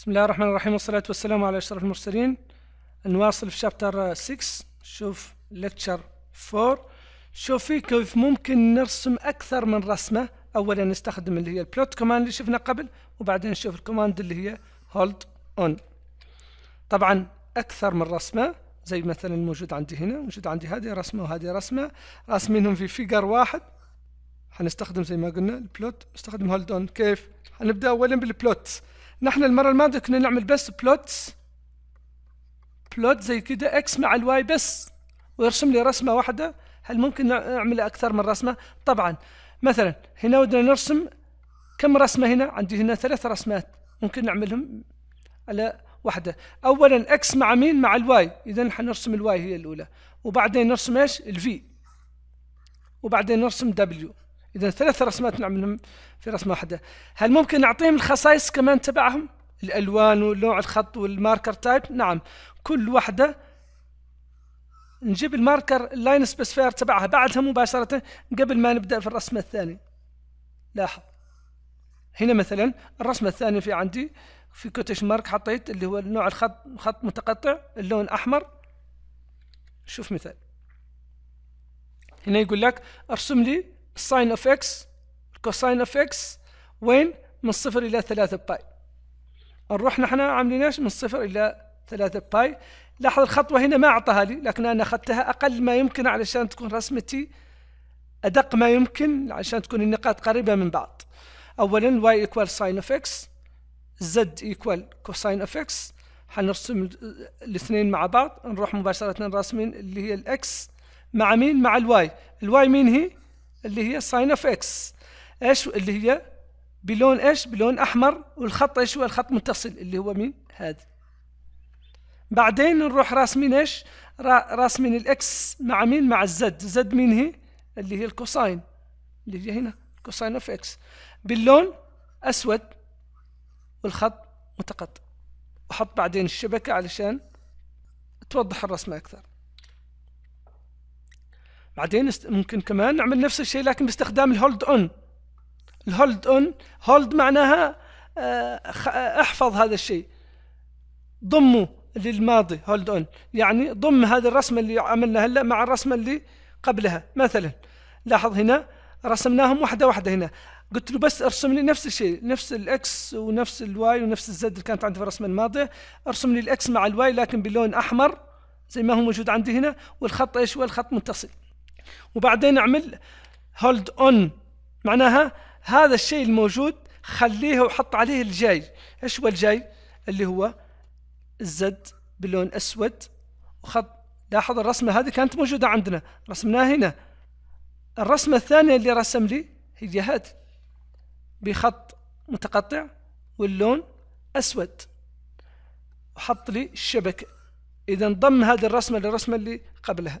بسم الله الرحمن الرحيم والصلاة والسلام على أشرف المرسلين نواصل في شابتر 6 شوف لكتشر 4 شوف فيه كيف ممكن نرسم أكثر من رسمة أولا نستخدم اللي هي البلوت كوماند اللي شفنا قبل وبعدين نشوف الكوماند اللي هي هولد أون طبعا أكثر من رسمة زي مثلا الموجود عندي هنا موجود عندي هذه رسمة وهذه رسمة راسمينهم في فيجر واحد حنستخدم زي ما قلنا البلوت نستخدم هولد أون كيف؟ حنبدأ أولا بالبلوت نحن المرة الماضية كنا نعمل بس بلوتس بلوت زي كده اكس مع الواي بس ويرسم لي رسمة واحدة هل ممكن نعمل أكثر من رسمة؟ طبعا مثلا هنا ودنا نرسم كم رسمة هنا؟ عندي هنا ثلاث رسمات ممكن نعملهم على واحدة أولا اكس مع مين؟ مع الواي إذا حنرسم الواي هي الأولى وبعدين نرسم ايش؟ الفي وبعدين نرسم دبليو اذا ثلاث رسمات نعملهم في رسمه واحده هل ممكن نعطيهم الخصائص كمان تبعهم الالوان ونوع الخط والماركر تايب نعم كل واحده نجيب الماركر اللاين سبيسفير تبعها بعدها مباشره قبل ما نبدا في الرسمه الثانيه لاحظ هنا مثلا الرسمه الثانيه في عندي في كوتش مارك حطيت اللي هو نوع الخط خط متقطع اللون احمر شوف مثال هنا يقول لك ارسم لي ساين اوف اكس الكوساين اوف اكس وين من صفر الى ثلاثة باي نروح نحن عامليناش من صفر الى ثلاثة باي لاحظ الخطوة هنا ما أعطاها لي لكن أنا أخذتها أقل ما يمكن علشان تكون رسمتي أدق ما يمكن علشان تكون النقاط قريبة من بعض أولا y equal sin of x z equal cosine of x حنرسم الاثنين مع بعض نروح مباشرة راسمين اللي هي الاكس مع مين مع الواي الواي مين هي اللي هي ساين اوف اكس ايش اللي هي بلون ايش بلون احمر والخط ايش هو الخط متصل اللي هو مين هذا بعدين نروح راسمين ايش راسمين الاكس مع مين مع الزد زد مين هي اللي هي الكوساين اللي هي هنا كوساين اوف اكس باللون اسود والخط متقطع احط بعدين الشبكه علشان توضح الرسمه اكثر بعدين ممكن كمان نعمل نفس الشيء لكن باستخدام الهولد اون الهولد اون هولد معناها آه، آه، احفظ هذا الشيء ضمه للماضي هولد اون يعني ضم هذه الرسمة اللي عملنا هلا مع الرسمة اللي قبلها مثلا لاحظ هنا رسمناهم واحدة واحدة هنا قلت له بس ارسم لي نفس الشيء نفس الاكس ونفس الواي ونفس الزد اللي كانت عندي في الرسمة الماضية ارسم لي الاكس مع الواي لكن بلون احمر زي ما هو موجود عندي هنا والخط ايش هو الخط متصل وبعدين اعمل هولد اون معناها هذا الشيء الموجود خليه وحط عليه الجاي ايش هو الجاي اللي هو الزد بلون اسود وخط لاحظ الرسمة هذه كانت موجودة عندنا رسمناها هنا الرسمة الثانية اللي رسم لي هي هذه بخط متقطع واللون أسود وحط لي الشبكة إذا ضم هذه الرسمة للرسمة اللي قبلها